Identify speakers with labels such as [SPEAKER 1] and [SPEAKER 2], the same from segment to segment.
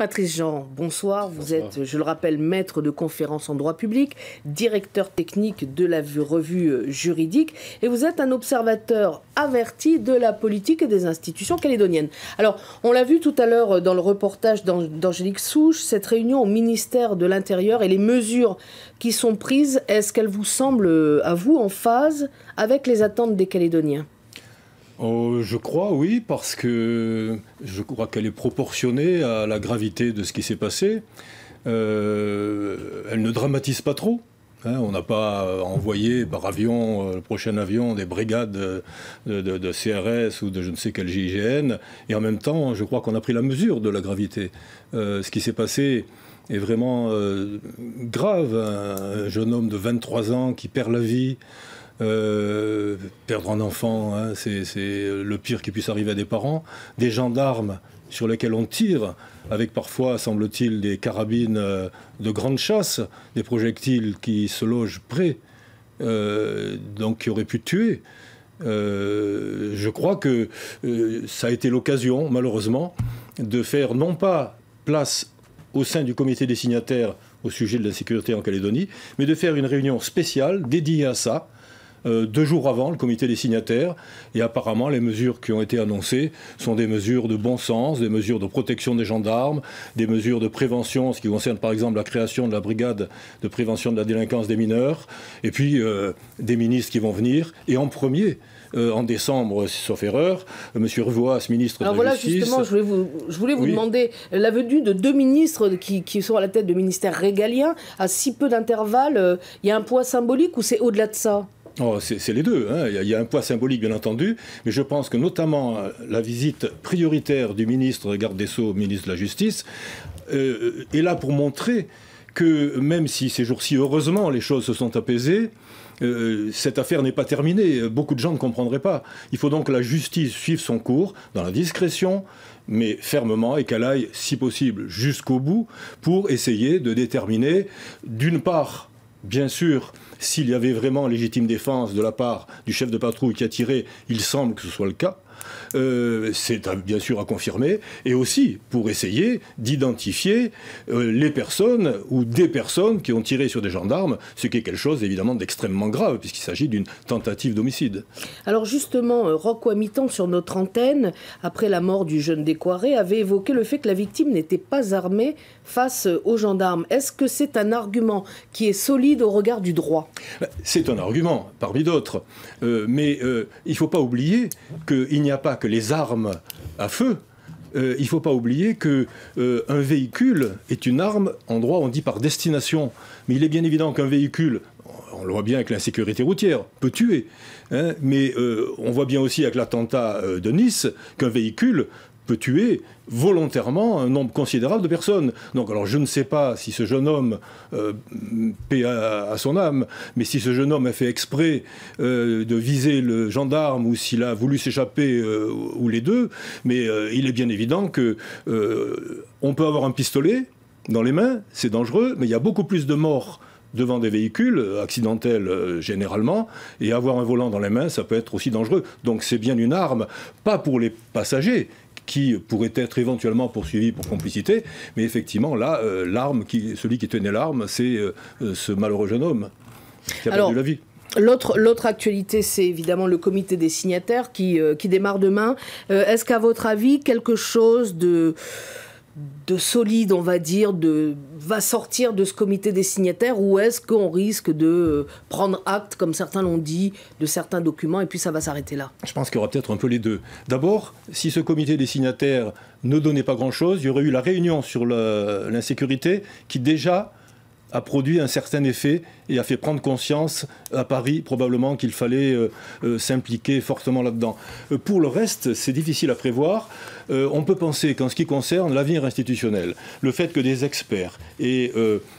[SPEAKER 1] Patrice Jean, bonsoir. Vous êtes, je le rappelle, maître de conférence en droit public, directeur technique de la revue euh, juridique, et vous êtes un observateur averti de la politique et des institutions calédoniennes. Alors, on l'a vu tout à l'heure euh, dans le reportage d'Angélique Souche, cette réunion au ministère de l'Intérieur et les mesures qui sont prises, est-ce qu'elles vous semblent, euh, à vous, en phase avec les attentes des Calédoniens
[SPEAKER 2] euh, je crois, oui, parce que je crois qu'elle est proportionnée à la gravité de ce qui s'est passé. Euh, elle ne dramatise pas trop. Hein. on n'a pas euh, envoyé par avion, le prochain avion, des brigades de, CRS ou de je ne sais quelle JIGN. Et en même temps, je crois qu'on a pris la mesure de la gravité. ce qui s'est passé est vraiment grave. Un jeune homme de 23 ans qui perd la vie. Euh, perdre un enfant, hein, c'est le pire qui puisse arriver à des parents, des gendarmes sur lesquels on tire, avec parfois, semble-t-il, des carabines euh, de grande chasse, des projectiles qui se logent près, euh, donc qui auraient pu tuer. je crois que ça a été l'occasion, malheureusement, de faire non pas place au sein du comité des signataires au sujet de la sécurité en Calédonie, mais de faire une réunion spéciale dédiée à ça, euh, deux jours avant le comité des signataires. Et apparemment, les mesures qui ont été annoncées sont des mesures de bon sens, des mesures de protection des gendarmes, des mesures de prévention, ce qui concerne par exemple la création de la brigade de prévention de la délinquance des mineurs, et puis euh, des ministres qui vont venir. Et en premier, euh, en décembre, sauf erreur. Monsieur Revois, ministre de la Justice. Alors voilà, justement,
[SPEAKER 1] je voulais vous, demander la venue de deux ministres qui, sont à la tête de ministères régaliens à si peu d'intervalle. Il y a un poids symbolique ou c'est au-delà de ça
[SPEAKER 2] Oh, c'est les deux. Hein. Il, y a, un poids symbolique, bien entendu, mais je pense que notamment euh, la visite prioritaire du ministre Garde des Sceaux, ministre de la Justice, euh, est là pour montrer que même si ces jours-ci, heureusement, les choses se sont apaisées, euh, cette affaire n'est pas terminée. Beaucoup de gens ne comprendraient pas. Il faut donc que la justice suive son cours dans la discrétion, mais fermement, et qu'elle aille, si possible, jusqu'au bout pour essayer de déterminer, d'une part, Bien sûr, s'il y avait vraiment légitime défense de la part du chef de patrouille qui a tiré, il semble que ce soit le cas. Euh, c'est bien sûr à confirmer, et aussi pour essayer d'identifier euh, les personnes ou des personnes qui ont tiré sur des gendarmes, ce qui est quelque chose évidemment d'extrêmement grave, puisqu'il s'agit d'une tentative d'homicide. Alors
[SPEAKER 1] justement, euh, Rocco sur notre antenne, après la mort du jeune Décoiré, avait évoqué le fait que la victime n'était pas armée face aux gendarmes. Est-ce que c'est un argument qui est solide au regard du droit
[SPEAKER 2] ben, C'est un argument parmi d'autres, mais il ne faut pas oublier qu'il n'y a pas que les armes à feu, euh, il ne faut pas oublier que euh, un véhicule est une arme, en droit on dit par destination, mais il est bien évident qu'un véhicule, on le voit bien avec l'insécurité routière, peut tuer, hein. mais euh, on voit bien aussi avec l'attentat de Nice qu'un véhicule tuer volontairement un nombre considérable de personnes. Donc alors je ne sais pas si ce jeune homme, euh, paie à, son âme, mais si ce jeune homme a fait exprès euh, de viser le gendarme ou s'il a voulu s'échapper euh, ou les deux, mais il est bien évident que on peut avoir un pistolet dans les mains, c'est dangereux, mais il y a beaucoup plus de morts devant des véhicules, accidentels généralement, et avoir un volant dans les mains, ça peut être aussi dangereux. Donc c'est bien une arme, pas pour les passagers qui pourrait être éventuellement poursuivi pour complicité. Mais effectivement, là, euh, l'arme, celui qui tenait l'arme, c'est euh, euh, ce malheureux jeune homme qui a perdu la vie.
[SPEAKER 1] L'autre, l'autre actualité, c'est évidemment le comité des signataires qui, qui démarre demain. est-ce qu'à votre avis, quelque chose de de solide, on va dire, de, va sortir de ce comité des signataires ou est-ce qu'on risque de euh, prendre acte, comme certains l'ont dit, de certains documents et puis ça va s'arrêter là
[SPEAKER 2] Je pense qu'il y aura peut-être un peu les deux. D'abord, si ce comité des signataires ne donnait pas grand-chose, il y aurait eu la réunion sur l'insécurité qui déjà a produit un certain effet et a fait prendre conscience à Paris probablement qu'il fallait euh, euh, s'impliquer fortement là-dedans. Euh, pour le reste, c'est difficile à prévoir. on peut penser qu'en ce qui concerne l'avenir institutionnel, le fait que des experts aient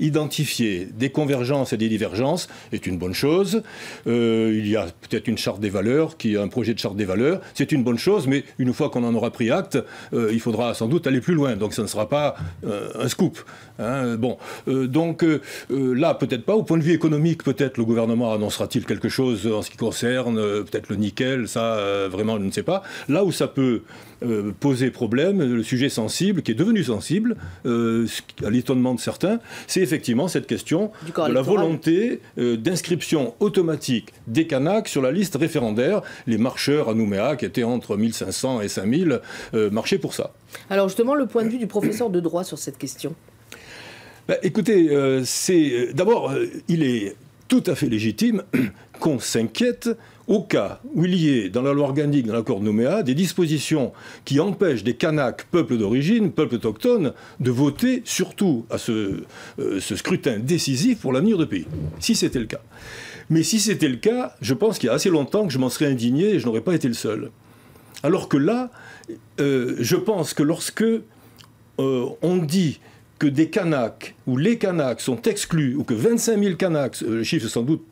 [SPEAKER 2] identifié des convergences et des divergences est une bonne chose. il y a peut-être une charte des valeurs, qui un projet de charte des valeurs. C'est une bonne chose, mais une fois qu'on en aura pris acte, il faudra sans doute aller plus loin. Donc ça ne sera pas un scoop. Hein. Bon, donc là, peut-être pas au point de vue économique, peut-être le gouvernement annoncera-t-il quelque chose en ce qui concerne euh, peut-être le nickel, ça euh, vraiment je ne sais pas. Là où ça peut euh, poser problème, le sujet sensible, qui est devenu sensible, à l'étonnement de certains, c'est effectivement cette question de la volonté d'inscription automatique des Kanaks sur la liste référendaire. Les marcheurs à Nouméa, qui étaient entre 1500 et 5000, marchaient pour ça.
[SPEAKER 1] Alors justement, le point de vue du professeur de droit sur cette question
[SPEAKER 2] bah, écoutez, euh, c'est euh, d'abord, euh, il est tout à fait légitime qu'on s'inquiète au cas où il y ait dans la loi organique, dans l'accord de Nouméa, des dispositions qui empêchent des Kanaks, peuples d'origine, peuples autochtones, de voter surtout à ce, scrutin décisif pour l'avenir du pays, si c'était le cas. Mais si c'était le cas, je pense qu'il y a assez longtemps que je m'en serais indigné et je n'aurais pas été le seul. Alors que là, je pense que lorsque on dit que des canaks ou les canaks sont exclus, ou que 25 000 Kanaks, euh, le chiffre sans doute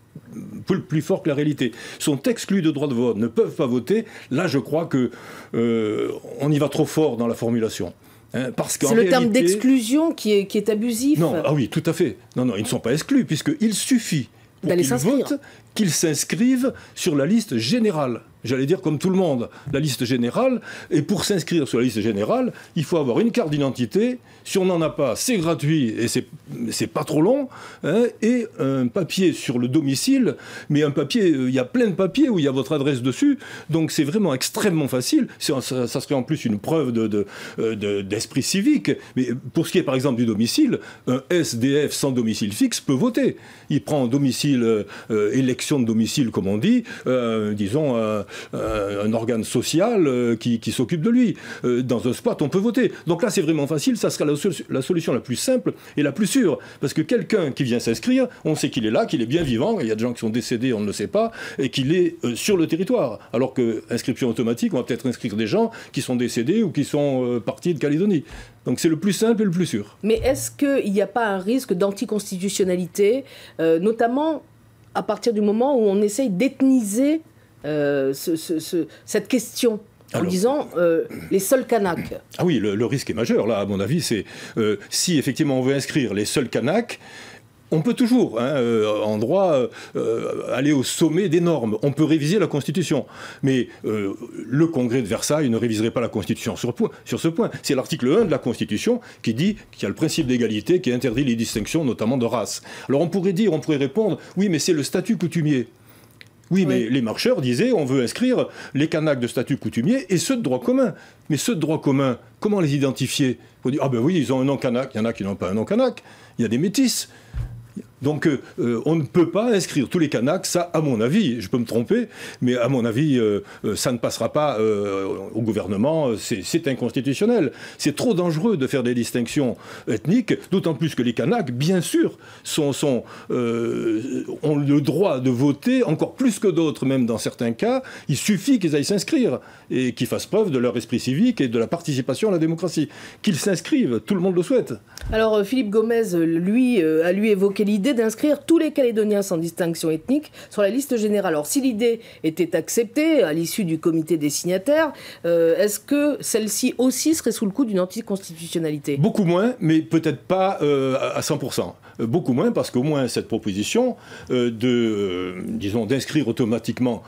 [SPEAKER 2] plus fort que la réalité, sont exclus de droit de vote, ne peuvent pas voter, là je crois que euh, on y va trop fort dans la formulation. Hein, que c'est le terme
[SPEAKER 1] d'exclusion qui, qui est, abusif. Non,
[SPEAKER 2] ah oui, tout à fait. Non, non, ils ne sont pas exclus, puisqu'il suffit pour qu'ils votent qu'ils s'inscrivent sur la liste générale. J'allais dire comme tout le monde, la liste générale. Et pour s'inscrire sur la liste générale, il faut avoir une carte d'identité. Si on n'en a pas, c'est gratuit et c'est pas trop long. Hein, et un papier sur le domicile. Mais un papier, euh, il y a plein de papiers où il y a votre adresse dessus. Donc c'est vraiment extrêmement facile. Ça, serait en plus une preuve d'esprit de, de, euh, civique. Mais pour ce qui est par exemple du domicile, un SDF sans domicile fixe peut voter. Il prend un domicile euh, euh de domicile, comme on dit, euh, disons, euh, euh, un organe social qui, s'occupe de lui. dans un spot, on peut voter. Donc là, c'est vraiment facile, ça sera la, solution la plus simple et la plus sûre. Parce que quelqu'un qui vient s'inscrire, on sait qu'il est là, qu'il est bien vivant, il y a des gens qui sont décédés, on ne le sait pas, et qu'il est sur le territoire. Alors que inscription automatique, on va peut-être inscrire des gens qui sont décédés ou qui sont partis de Calédonie. Donc c'est le plus simple et le plus sûr.
[SPEAKER 1] Mais est-ce qu'il n'y a pas un risque d'anticonstitutionnalité, notamment à partir du moment où on essaye d'ethniser euh, cette question en disant euh, les seuls Kanaks.
[SPEAKER 2] Ah oui, le, risque est majeur, là, à mon avis, c'est euh, si effectivement on veut inscrire les seuls Kanaks, on peut toujours, hein, euh, en droit, euh, euh, aller au sommet des normes. On peut réviser la Constitution. Mais le Congrès de Versailles ne réviserait pas la Constitution sur, ce point. C'est l'article 1 de la Constitution qui dit qu'il y a le principe d'égalité qui interdit les distinctions, notamment de race. Alors on pourrait dire, on pourrait répondre, oui, mais c'est le statut coutumier. Oui, mais les marcheurs disaient on veut inscrire les canaques de statut coutumier et ceux de droit commun. Mais ceux de droit commun, comment les identifier faut dire, ah ben oui, ils ont un nom canaque, il y en a qui n'ont pas un nom canaque. il y a des métisses. Donc euh, euh, on ne peut pas inscrire tous les Kanaks, ça à mon avis, je peux me tromper, mais à mon avis, euh, ça ne passera pas au gouvernement, c'est inconstitutionnel. C'est trop dangereux de faire des distinctions ethniques, d'autant plus que les Kanaks, bien sûr, ont le droit de voter, encore plus que d'autres, même dans certains cas. Il suffit qu'ils aillent s'inscrire et qu'ils fassent preuve de leur esprit civique et de la participation à la démocratie. Qu'ils s'inscrivent, tout le monde le souhaite.
[SPEAKER 1] Alors Philippe Gomez, lui, a lui évoqué l'idée d'inscrire tous les Calédoniens sans distinction ethnique sur la liste générale. Alors si l'idée était acceptée à l'issue du comité des signataires, euh, est-ce que celle-ci aussi serait sous le coup d'une anticonstitutionnalité Beaucoup
[SPEAKER 2] moins, mais peut-être pas euh, à 100%. Euh, beaucoup moins parce qu'au moins cette proposition de, disons, d'inscrire automatiquement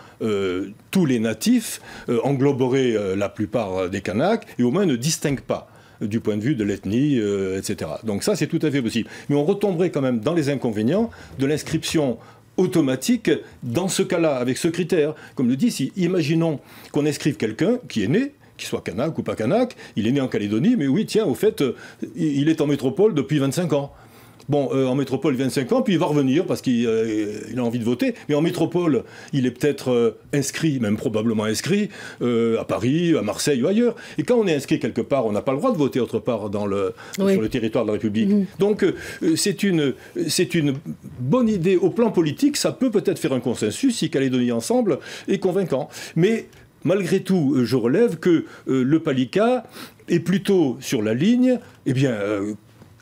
[SPEAKER 2] tous les natifs engloberait la plupart des Kanaks et au moins ne distingue pas. Euh, du point de vue de l'ethnie, euh, etc. Donc ça, c'est tout à fait possible. Mais on retomberait quand même dans les inconvénients de l'inscription automatique dans ce cas-là, avec ce critère. Comme le dit, si imaginons qu'on inscrive quelqu'un qui est né, qu'il soit kanak ou pas kanak, il est né en Calédonie, mais oui, tiens, au fait, euh, il est en métropole depuis 25 ans. Bon, euh, en métropole, 25 ans, puis il va revenir parce qu'il euh, a envie de voter. Mais en métropole, il est peut-être euh, inscrit, même probablement inscrit, à Paris, à Marseille ou ailleurs. Et quand on est inscrit quelque part, on n'a pas le droit de voter autre part dans le, sur le territoire de la République. Mm. Donc, c'est une, une bonne idée. Au plan politique, ça peut peut-être faire un consensus si Calédonie Ensemble est convaincant. Mais malgré tout, je relève que le Palika est plutôt sur la ligne, eh bien,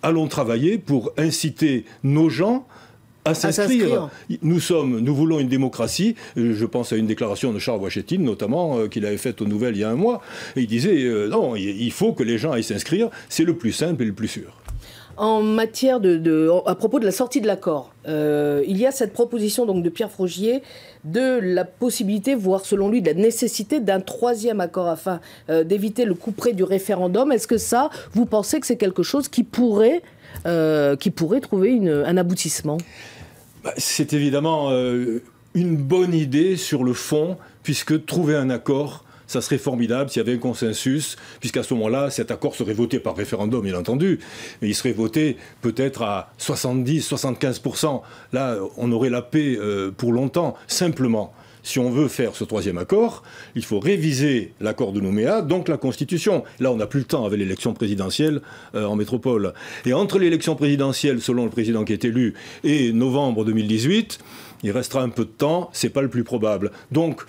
[SPEAKER 2] allons travailler pour inciter nos gens à s'inscrire. Nous sommes, nous voulons une démocratie. Euh, je pense à une déclaration de Charles Wachetin, notamment, euh, qu'il avait faite aux Nouvelles il y a un mois. il disait, euh, non, il faut que les gens aillent s'inscrire. C'est le plus simple et le plus sûr.
[SPEAKER 1] En matière de, à propos de la sortie de l'accord, euh, il y a cette proposition donc de Pierre Frogier de la possibilité, voire selon lui, de la nécessité d'un troisième accord afin euh, d'éviter le coup près du référendum. Est-ce que ça, vous pensez que c'est quelque chose qui pourrait, euh, qui pourrait trouver un aboutissement
[SPEAKER 2] bah, C'est évidemment une bonne idée sur le fond, puisque trouver un accord ça serait formidable s'il y avait un consensus, puisqu'à ce moment-là, cet accord serait voté par référendum, bien entendu, mais il serait voté peut-être à 70, 75%. Là, on aurait la paix euh, pour longtemps, simplement si on veut faire ce troisième accord, il faut réviser l'accord de Nouméa, donc la Constitution. Là, on n'a plus le temps avec l'élection présidentielle euh, en métropole. Et entre l'élection présidentielle, selon le président qui est élu, et novembre 2018, il restera un peu de temps, c'est pas le plus probable. Donc,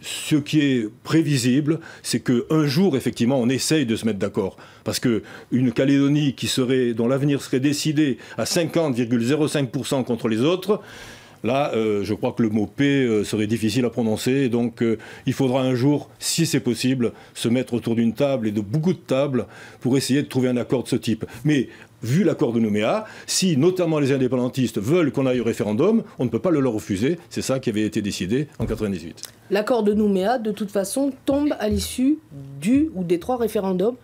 [SPEAKER 2] ce qui est prévisible, c'est qu'un jour, effectivement, on essaye de se mettre d'accord. Parce qu'une Calédonie qui serait, dont l'avenir serait décidé à 50,05% contre les autres, Là, euh, je crois que le mot paix euh, serait difficile à prononcer. Donc, euh, il faudra un jour, si c'est possible, se mettre autour d'une table et de beaucoup de tables pour essayer de trouver un accord de ce type. Mais vu l'accord de Nouméa, si notamment les indépendantistes veulent qu'on aille au référendum, on ne peut pas le leur refuser. C'est ça qui avait été décidé en 1998.
[SPEAKER 1] L'accord de Nouméa, de toute façon, tombe à l'issue du ou des trois référendums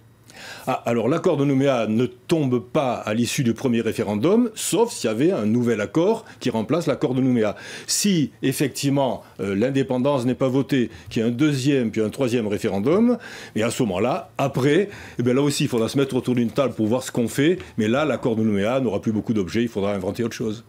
[SPEAKER 2] ah, alors l'accord de Nouméa ne tombe pas à l'issue du premier référendum, sauf s'il y avait un nouvel accord qui remplace l'accord de Nouméa. Si effectivement euh, l'indépendance n'est pas votée, qu'il y ait un deuxième puis un troisième référendum, et à ce moment-là, après, eh là aussi il faudra se mettre autour d'une table pour voir ce qu'on fait, mais là l'accord de Nouméa n'aura plus beaucoup d'objets, il faudra inventer autre chose.